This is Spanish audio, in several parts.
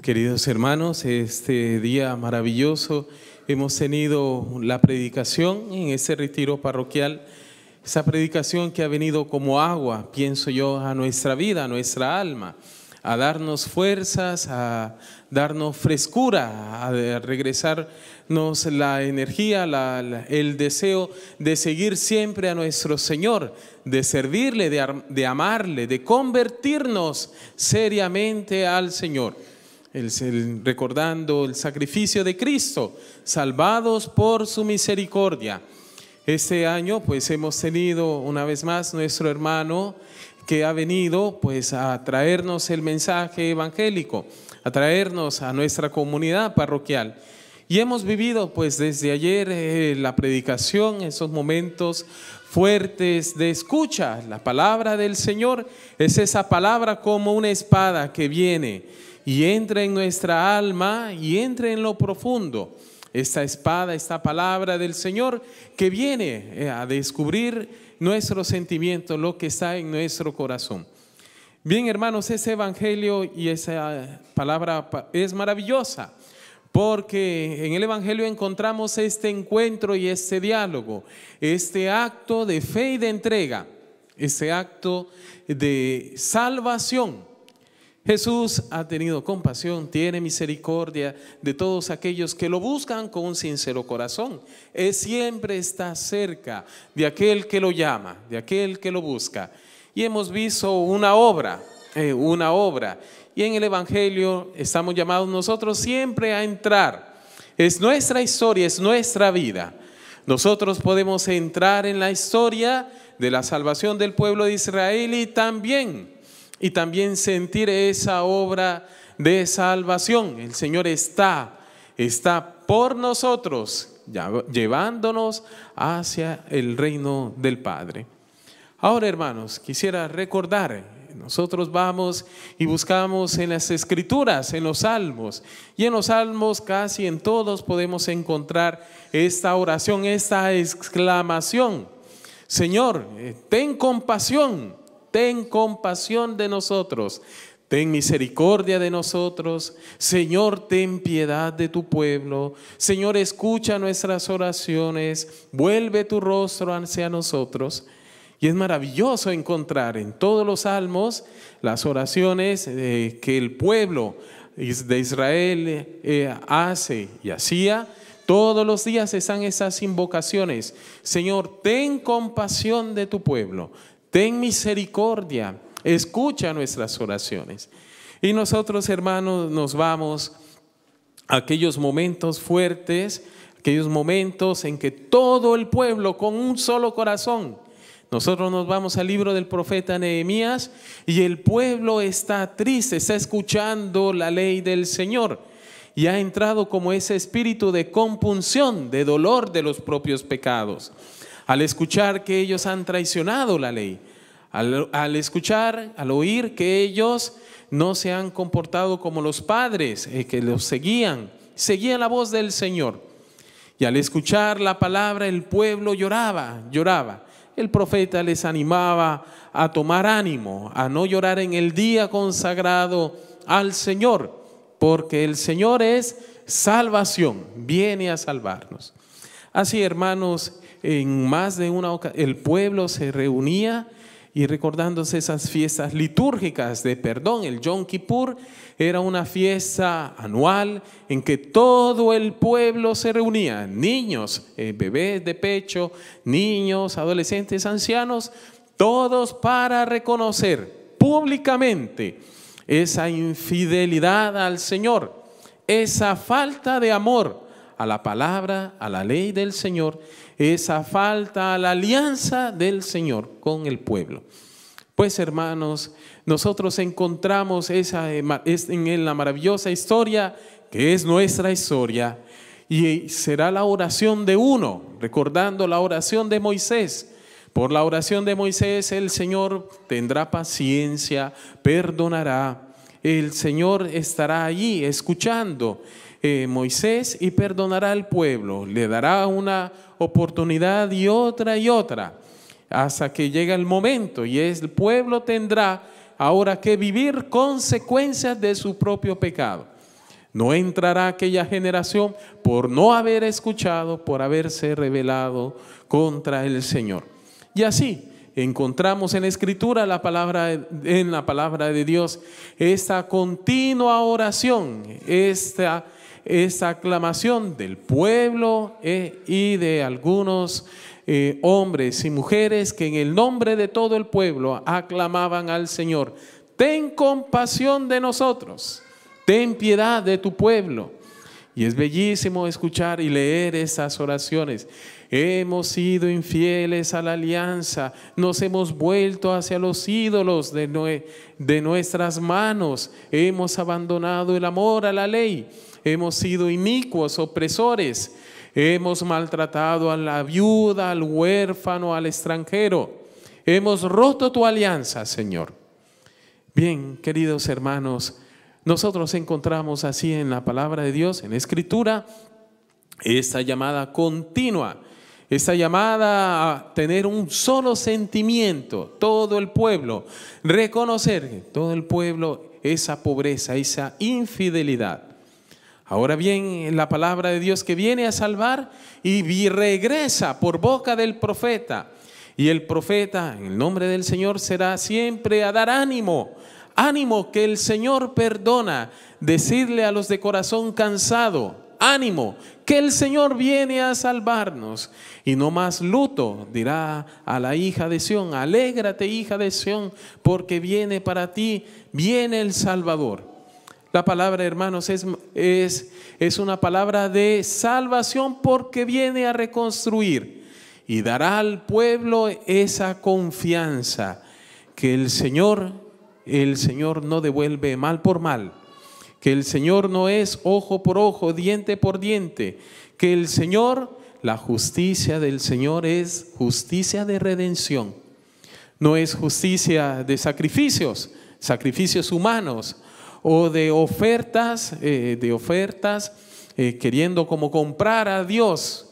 Queridos hermanos, este día maravilloso hemos tenido la predicación en ese retiro parroquial, esa predicación que ha venido como agua, pienso yo, a nuestra vida, a nuestra alma, a darnos fuerzas, a darnos frescura, a regresarnos la energía, el deseo de seguir siempre a nuestro Señor, de servirle, de amarle, de convertirnos seriamente al Señor recordando el sacrificio de Cristo, salvados por su misericordia. Este año pues hemos tenido una vez más nuestro hermano que ha venido pues a traernos el mensaje evangélico, a traernos a nuestra comunidad parroquial. Y hemos vivido pues desde ayer eh, la predicación, esos momentos fuertes de escucha. La palabra del Señor es esa palabra como una espada que viene y entra en nuestra alma y entra en lo profundo. Esta espada, esta palabra del Señor que viene eh, a descubrir nuestro sentimiento, lo que está en nuestro corazón. Bien, hermanos, ese evangelio y esa palabra es maravillosa porque en el Evangelio encontramos este encuentro y este diálogo, este acto de fe y de entrega, ese acto de salvación Jesús ha tenido compasión, tiene misericordia de todos aquellos que lo buscan con un sincero corazón. Él siempre está cerca de aquel que lo llama, de aquel que lo busca. Y hemos visto una obra, eh, una obra. Y en el Evangelio estamos llamados nosotros siempre a entrar. Es nuestra historia, es nuestra vida. Nosotros podemos entrar en la historia de la salvación del pueblo de Israel y también y también sentir esa obra de salvación. El Señor está, está por nosotros, llevándonos hacia el reino del Padre. Ahora, hermanos, quisiera recordar, nosotros vamos y buscamos en las escrituras, en los salmos, y en los salmos casi en todos podemos encontrar esta oración, esta exclamación. Señor, eh, ten compasión ten compasión de nosotros, ten misericordia de nosotros, Señor, ten piedad de tu pueblo, Señor, escucha nuestras oraciones, vuelve tu rostro hacia nosotros. Y es maravilloso encontrar en todos los salmos las oraciones eh, que el pueblo de Israel eh, hace y hacía. Todos los días están esas invocaciones. Señor, ten compasión de tu pueblo ten misericordia, escucha nuestras oraciones. Y nosotros, hermanos, nos vamos a aquellos momentos fuertes, aquellos momentos en que todo el pueblo con un solo corazón, nosotros nos vamos al libro del profeta Nehemías y el pueblo está triste, está escuchando la ley del Señor y ha entrado como ese espíritu de compunción, de dolor de los propios pecados al escuchar que ellos han traicionado la ley, al, escuchar, al oír que ellos no se han comportado como los padres eh, que los seguían, seguían la voz del Señor. Y al escuchar la palabra, el pueblo lloraba, lloraba. El profeta les animaba a tomar ánimo, a no llorar en el día consagrado al Señor, porque el Señor es salvación, viene a salvarnos. Así, hermanos, en más de una ocasión, el pueblo se reunía y recordándose esas fiestas litúrgicas de perdón, el Yom Kippur era una fiesta anual en que todo el pueblo se reunía, niños, eh, bebés de pecho, niños, adolescentes, ancianos, todos para reconocer públicamente esa infidelidad al Señor, esa falta de amor a la palabra, a la ley del Señor, esa falta a la alianza del Señor con el pueblo. Pues hermanos, nosotros encontramos esa, en la maravillosa historia que es nuestra historia y será la oración de uno, recordando la oración de Moisés. Por la oración de Moisés el Señor tendrá paciencia, perdonará, el Señor estará allí escuchando eh, Moisés y perdonará al pueblo, le dará una oportunidad y otra y otra, hasta que llega el momento y el pueblo tendrá ahora que vivir consecuencias de su propio pecado. No entrará aquella generación por no haber escuchado, por haberse rebelado contra el Señor. Y así encontramos en la Escritura la palabra, en la palabra de Dios esta continua oración, esta esa aclamación del pueblo eh, y de algunos eh, hombres y mujeres que en el nombre de todo el pueblo aclamaban al Señor, ten compasión de nosotros, ten piedad de tu pueblo. Y es bellísimo escuchar y leer esas oraciones. Hemos sido infieles a la alianza, nos hemos vuelto hacia los ídolos de, de nuestras manos, hemos abandonado el amor a la ley, hemos sido inicuos, opresores, hemos maltratado a la viuda, al huérfano, al extranjero, hemos roto tu alianza, Señor. Bien, queridos hermanos, nosotros encontramos así en la palabra de Dios, en Escritura, esta llamada continua esa llamada a tener un solo sentimiento, todo el pueblo, reconocer todo el pueblo esa pobreza, esa infidelidad. Ahora bien, la palabra de Dios que viene a salvar y regresa por boca del profeta. Y el profeta, en el nombre del Señor, será siempre a dar ánimo, ánimo que el Señor perdona, decirle a los de corazón cansado, ánimo, que el Señor viene a salvarnos. Y no más luto, dirá a la hija de Sión, alégrate hija de Sión, porque viene para ti, viene el Salvador. La palabra, hermanos, es, es, es una palabra de salvación porque viene a reconstruir y dará al pueblo esa confianza que el Señor, el Señor no devuelve mal por mal que el Señor no es ojo por ojo, diente por diente, que el Señor, la justicia del Señor es justicia de redención, no es justicia de sacrificios, sacrificios humanos o de ofertas, eh, de ofertas eh, queriendo como comprar a Dios,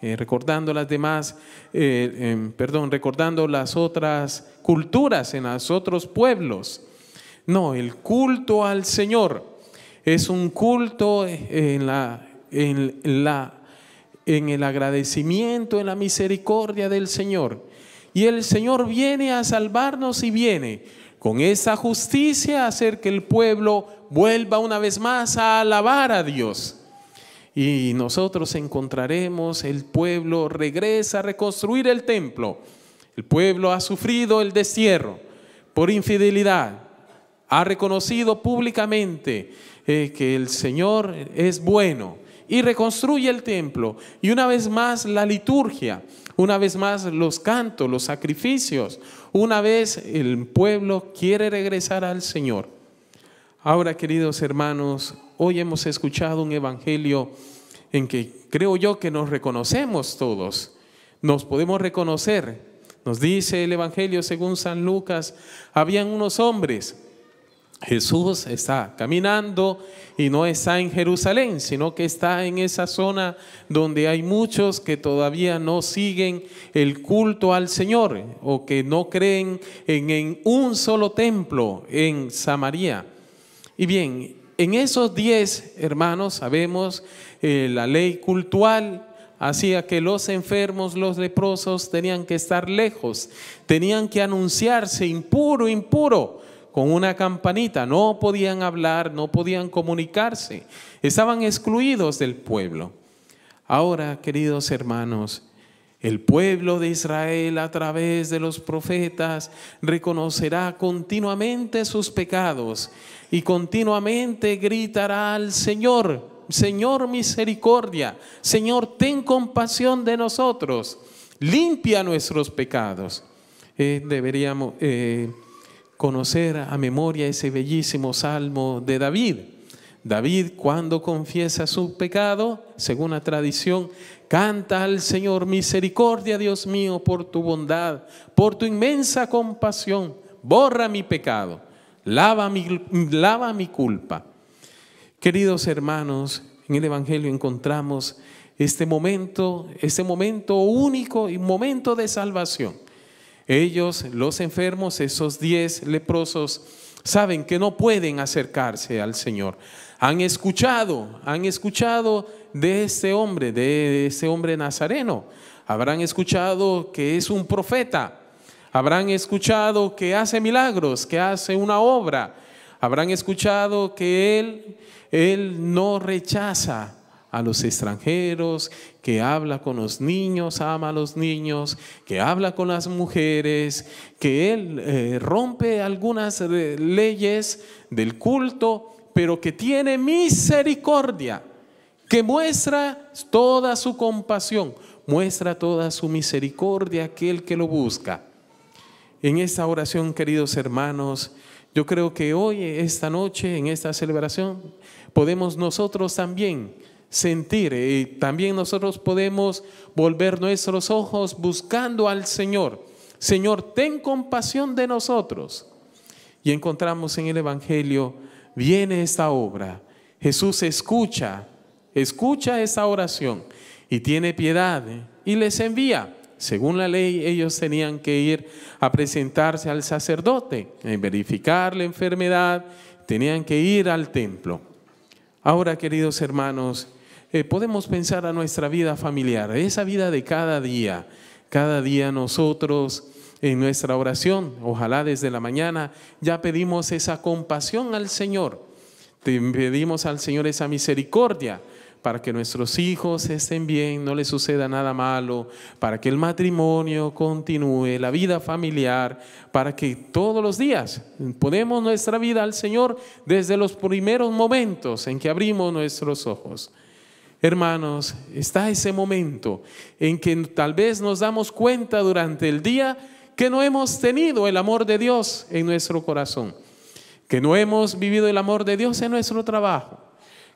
eh, recordando las demás, em, perdón, recordando las otras culturas en los otros pueblos. No, el culto al Señor es un culto en, la, en, la, en el agradecimiento, en la misericordia del Señor. Y el Señor viene a salvarnos y viene con esa justicia a hacer que el pueblo vuelva una vez más a alabar a Dios. Y nosotros encontraremos, el pueblo regresa a reconstruir el templo. El pueblo ha sufrido el destierro por infidelidad, ha reconocido públicamente eh, que el Señor es bueno y reconstruye el templo. Y una vez más la liturgia, una vez más los cantos, los sacrificios, una vez el pueblo quiere regresar al Señor. Ahora, queridos hermanos, hoy hemos escuchado un evangelio en que creo yo que nos reconocemos todos, nos podemos reconocer. Nos dice el Evangelio según San Lucas, habían unos hombres Jesús está caminando y no está en Jerusalén, sino que está en esa zona donde hay muchos que todavía no siguen el culto al Señor o que no creen en, un solo templo en Samaria. Y bien, en esos diez hermanos sabemos eh, la ley cultural, hacía que los enfermos, los leprosos tenían que estar lejos, tenían que anunciarse impuro, impuro, con una campanita. No podían hablar, no podían comunicarse. Estaban excluidos del pueblo. Ahora, queridos hermanos, el pueblo de Israel a través de los profetas reconocerá continuamente sus pecados y continuamente gritará al Señor, Señor misericordia, Señor ten compasión de nosotros, limpia nuestros pecados. Eh, deberíamos, eh, conocer a memoria ese bellísimo salmo de David. David cuando confiesa su pecado, según la tradición, canta al Señor, misericordia Dios mío, por tu bondad, por tu inmensa compasión, borra mi pecado, lava mi, lava mi culpa. Queridos hermanos, en el Evangelio encontramos este momento, este momento único y momento de salvación. Ellos, los enfermos, esos diez leprosos, saben que no pueden acercarse al Señor. Han escuchado, han escuchado de este hombre, de ese hombre nazareno. Habrán escuchado que es un profeta. Habrán escuchado que hace milagros, que hace una obra. Habrán escuchado que él, él no rechaza a los extranjeros, que habla con los niños, ama a los niños, que habla con las mujeres, que él eh, rompe algunas eh, leyes del culto, pero que tiene misericordia, que muestra toda su compasión, muestra toda su misericordia aquel que lo busca. En esta oración, queridos hermanos, yo creo que hoy, esta noche, en esta celebración, podemos nosotros también sentir. Y también nosotros podemos volver nuestros ojos buscando al Señor. Señor, ten compasión de nosotros. Y encontramos en el Evangelio, viene esta obra. Jesús escucha, escucha esta oración y tiene piedad ¿eh? y les envía. Según la ley, ellos tenían que ir a presentarse al sacerdote, verificar la enfermedad, tenían que ir al templo. Ahora, queridos hermanos, eh, podemos pensar a nuestra vida familiar, esa vida de cada día. Cada día nosotros en nuestra oración, ojalá desde la mañana, ya pedimos esa compasión al Señor. Te pedimos al Señor esa misericordia para que nuestros hijos estén bien, no les suceda nada malo, para que el matrimonio continúe, la vida familiar, para que todos los días ponemos nuestra vida al Señor desde los primeros momentos en que abrimos nuestros ojos. Hermanos, está ese momento en que tal vez nos damos cuenta durante el día que no hemos tenido el amor de Dios en nuestro corazón, que no hemos vivido el amor de Dios en nuestro trabajo,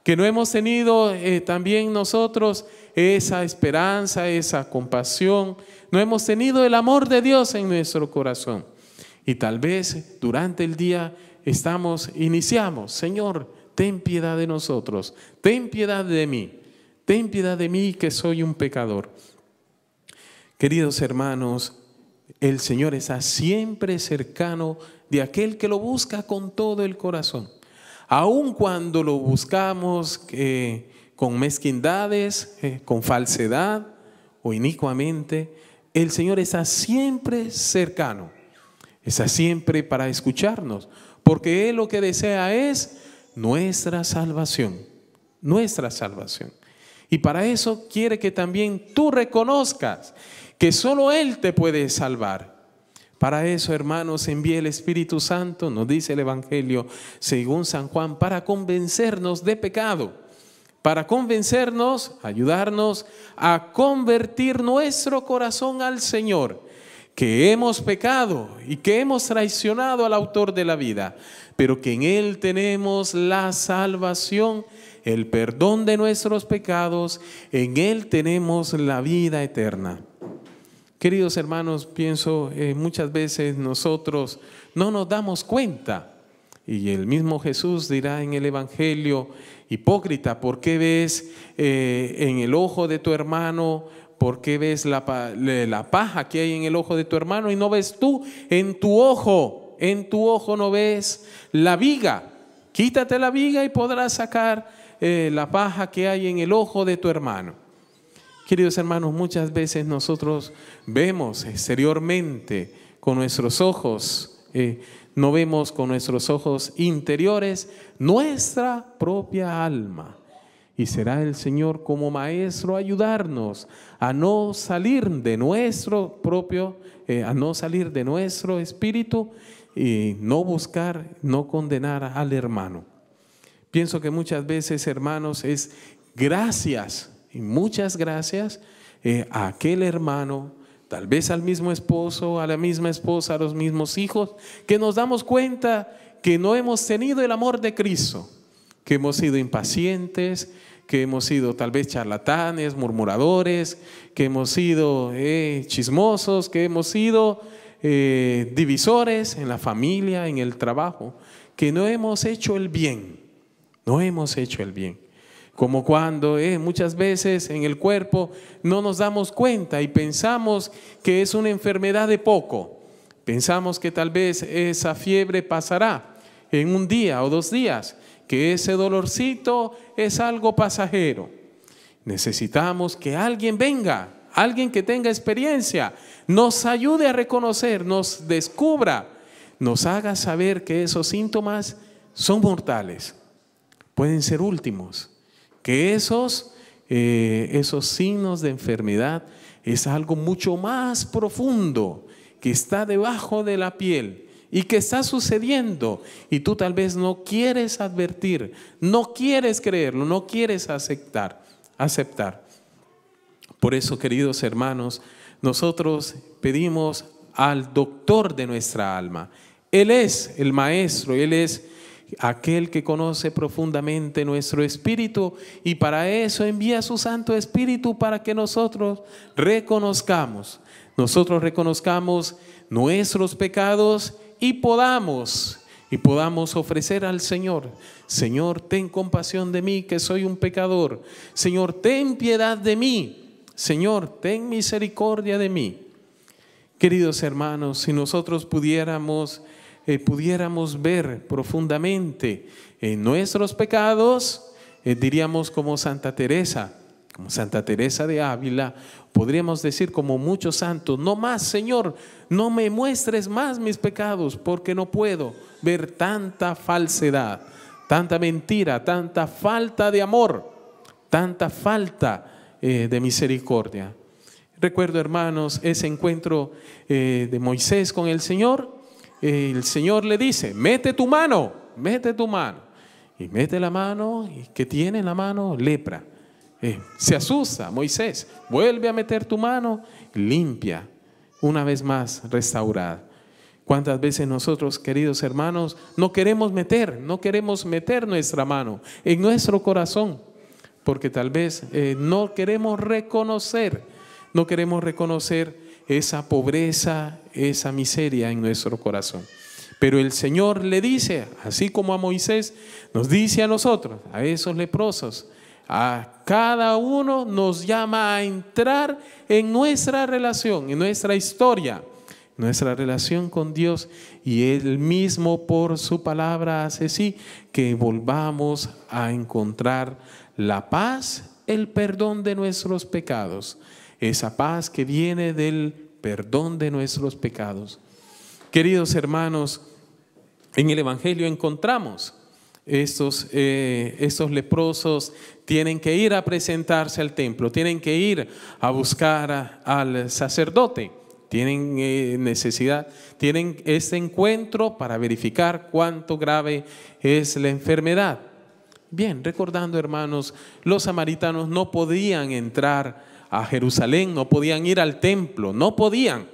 que no hemos tenido eh, también nosotros esa esperanza, esa compasión, no hemos tenido el amor de Dios en nuestro corazón. Y tal vez durante el día estamos, iniciamos, Señor, ten piedad de nosotros, ten piedad de mí ten piedad de mí que soy un pecador. Queridos hermanos, el Señor está siempre cercano de aquel que lo busca con todo el corazón. Aun cuando lo buscamos eh, con mezquindades, eh, con falsedad o inicuamente, el Señor está siempre cercano, está siempre para escucharnos, porque Él lo que desea es nuestra salvación, nuestra salvación. Y para eso quiere que también tú reconozcas que solo Él te puede salvar. Para eso, hermanos, envía el Espíritu Santo, nos dice el Evangelio según San Juan, para convencernos de pecado, para convencernos, ayudarnos a convertir nuestro corazón al Señor, que hemos pecado y que hemos traicionado al autor de la vida, pero que en Él tenemos la salvación el perdón de nuestros pecados, en Él tenemos la vida eterna. Queridos hermanos, pienso eh, muchas veces nosotros no nos damos cuenta. Y el mismo Jesús dirá en el Evangelio, hipócrita, ¿por qué ves eh, en el ojo de tu hermano? ¿Por qué ves la, la paja que hay en el ojo de tu hermano y no ves tú en tu ojo? En tu ojo no ves la viga. Quítate la viga y podrás sacar eh, la paja que hay en el ojo de tu hermano. Queridos hermanos, muchas veces nosotros vemos exteriormente con nuestros ojos, eh, no vemos con nuestros ojos interiores nuestra propia alma. Y será el Señor como maestro ayudarnos a no salir de nuestro propio, eh, a no salir de nuestro espíritu y no buscar, no condenar al hermano. Pienso que muchas veces, hermanos, es gracias y muchas gracias eh, a aquel hermano, tal vez al mismo esposo, a la misma esposa, a los mismos hijos, que nos damos cuenta que no hemos tenido el amor de Cristo, que hemos sido impacientes, que hemos sido tal vez charlatanes, murmuradores, que hemos sido eh, chismosos, que hemos sido eh, divisores en la familia, en el trabajo, que no hemos hecho el bien. No hemos hecho el bien. Como cuando eh, muchas veces en el cuerpo no nos damos cuenta y pensamos que es una enfermedad de poco. Pensamos que tal vez esa fiebre pasará en un día o dos días, que ese dolorcito es algo pasajero. Necesitamos que alguien venga, alguien que tenga experiencia, nos ayude a reconocer, nos descubra, nos haga saber que esos síntomas son mortales pueden ser últimos. Que esos, eh, esos signos de enfermedad es algo mucho más profundo que está debajo de la piel y que está sucediendo y tú tal vez no quieres advertir, no quieres creerlo, no quieres aceptar, aceptar. Por eso, queridos hermanos, nosotros pedimos al doctor de nuestra alma. Él es el maestro, él es aquel que conoce profundamente nuestro espíritu y para eso envía su Santo Espíritu para que nosotros reconozcamos, nosotros reconozcamos nuestros pecados y podamos y podamos ofrecer al Señor, Señor, ten compasión de mí que soy un pecador. Señor, ten piedad de mí. Señor, ten misericordia de mí. Queridos hermanos, si nosotros pudiéramos eh, pudiéramos ver profundamente en eh, nuestros pecados, eh, diríamos como Santa Teresa, como Santa Teresa de Ávila, podríamos decir como muchos santos, no más, Señor, no me muestres más mis pecados, porque no puedo ver tanta falsedad, tanta mentira, tanta falta de amor, tanta falta de misericordia. Recuerdo, hermanos, ese encuentro de Moisés con el Señor el Señor le dice, mete tu mano, mete tu mano. Y mete la mano, y que tiene la mano lepra. Eh, se asusta Moisés, vuelve a meter tu mano, limpia, una vez más restaurada. ¿Cuántas veces nosotros, queridos hermanos, no queremos meter, no queremos meter nuestra mano en nuestro corazón? Porque tal vez eh, no queremos reconocer, no queremos reconocer esa pobreza, esa miseria en nuestro corazón. Pero el Señor le dice, así como a Moisés, nos dice a nosotros, a esos leprosos, a cada uno nos llama a entrar en nuestra relación, en nuestra historia, nuestra relación con Dios. Y Él mismo por su palabra hace sí que volvamos a encontrar la paz, el perdón de nuestros pecados esa paz que viene del perdón de nuestros pecados. Queridos hermanos, en el Evangelio encontramos estos, eh, leprosos tienen que ir a presentarse al templo, tienen que ir a buscar al sacerdote, tienen eh, necesidad, tienen este encuentro para verificar cuánto grave es la enfermedad. Bien, recordando hermanos, los samaritanos no podían entrar a Jerusalén, no podían ir al templo, no podían.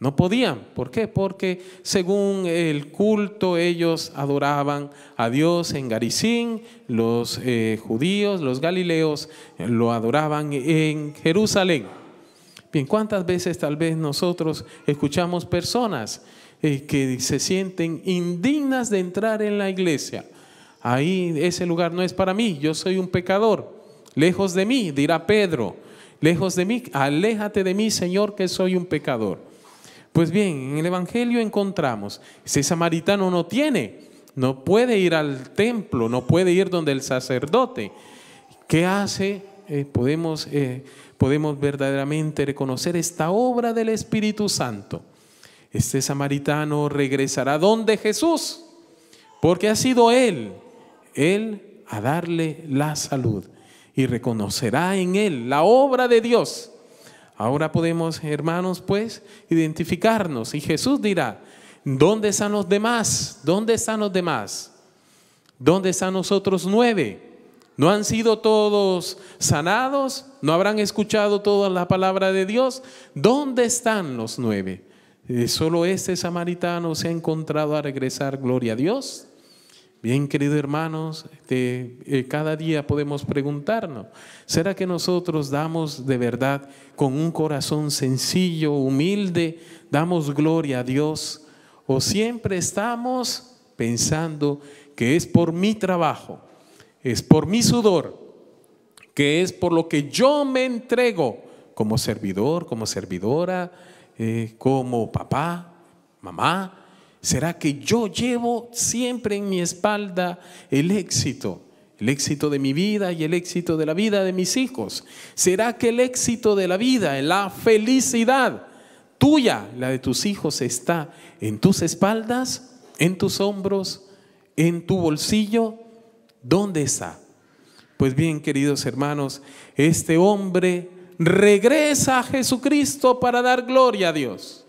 No podían. ¿Por qué? Porque según el culto ellos adoraban a Dios en Garicín los eh, judíos, los galileos eh, lo adoraban en Jerusalén. Bien, ¿cuántas veces tal vez nosotros escuchamos personas eh, que se sienten indignas de entrar en la iglesia? Ahí ese lugar no es para mí, yo soy un pecador, lejos de mí, dirá Pedro Lejos de mí, aléjate de mí, Señor, que soy un pecador. Pues bien, en el Evangelio encontramos, ese samaritano no tiene, no puede ir al templo, no puede ir donde el sacerdote. ¿Qué hace? Eh, podemos, eh, podemos verdaderamente reconocer esta obra del Espíritu Santo. Este samaritano regresará donde Jesús, porque ha sido Él, Él a darle la salud y reconocerá en él la obra de Dios. Ahora podemos, hermanos, pues, identificarnos y Jesús dirá, ¿dónde están los demás? ¿Dónde están los demás? ¿Dónde están nosotros nueve? ¿No han sido todos sanados? ¿No habrán escuchado toda la palabra de Dios? ¿Dónde están los nueve? Eh, solo este samaritano se ha encontrado a regresar, gloria a Dios. Bien, queridos hermanos, este, eh, cada día podemos preguntarnos, ¿será que nosotros damos de verdad con un corazón sencillo, humilde, damos gloria a Dios? ¿O siempre estamos pensando que es por mi trabajo, es por mi sudor, que es por lo que yo me entrego como servidor, como servidora, eh, como papá, mamá, ¿Será que yo llevo siempre en mi espalda el éxito? El éxito de mi vida y el éxito de la vida de mis hijos. ¿Será que el éxito de la vida, la felicidad tuya, la de tus hijos, está en tus espaldas, en tus hombros, en tu bolsillo? ¿Dónde está? Pues bien, queridos hermanos, este hombre regresa a Jesucristo para dar gloria a Dios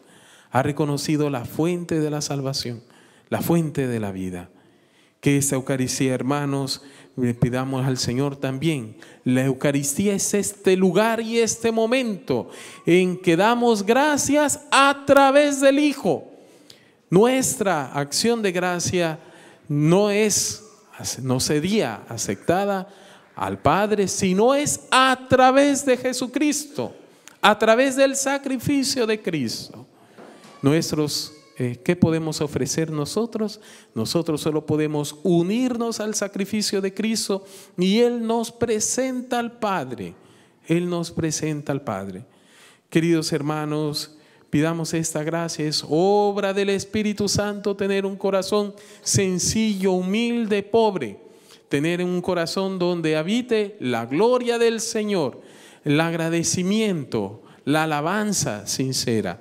ha reconocido la fuente de la salvación, la fuente de la vida. Que esta Eucaristía, hermanos, le pidamos al Señor también. La Eucaristía es este lugar y este momento en que damos gracias a través del Hijo. Nuestra acción de gracia no es, no sería aceptada al Padre, sino es a través de Jesucristo, a través del sacrificio de Cristo nuestros, eh, ¿qué podemos ofrecer nosotros? Nosotros solo podemos unirnos al sacrificio de Cristo y Él nos presenta al Padre. Él nos presenta al Padre. Queridos hermanos, pidamos esta gracia. Es obra del Espíritu Santo tener un corazón sencillo, humilde, pobre. Tener un corazón donde habite la gloria del Señor, el agradecimiento, la alabanza sincera.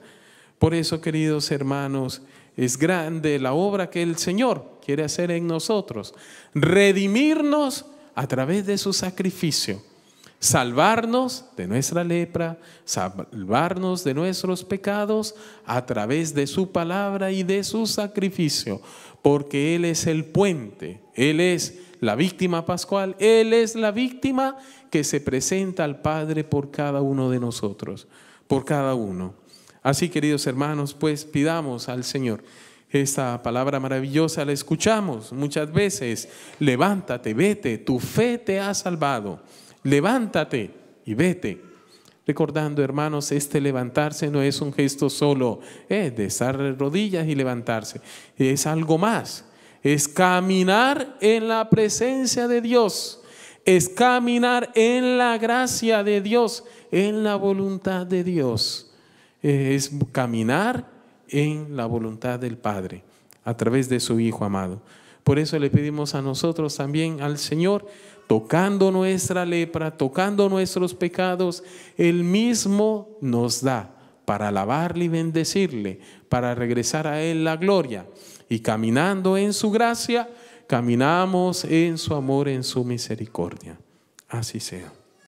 Por eso, queridos hermanos, es grande la obra que el Señor quiere hacer en nosotros. Redimirnos a través de su sacrificio. Salvarnos de nuestra lepra, salvarnos de nuestros pecados a través de su palabra y de su sacrificio. Porque Él es el puente, Él es la víctima pascual, Él es la víctima que se presenta al Padre por cada uno de nosotros, por cada uno. Así, queridos hermanos, pues pidamos al Señor. Esta palabra maravillosa la escuchamos muchas veces. Levántate, vete, tu fe te ha salvado. Levántate y vete. Recordando, hermanos, este levantarse no es un gesto solo, es eh, de estar de rodillas y levantarse. Es algo más. Es caminar en la presencia de Dios. Es caminar en la gracia de Dios, en la voluntad de Dios eh, es caminar en la voluntad del Padre a través de su Hijo amado. Por eso le pedimos a nosotros también, al Señor, tocando nuestra lepra, tocando nuestros pecados, Él mismo nos da para alabarle y bendecirle, para regresar a Él la gloria. Y caminando en su gracia, caminamos en su amor, en su misericordia. Así sea.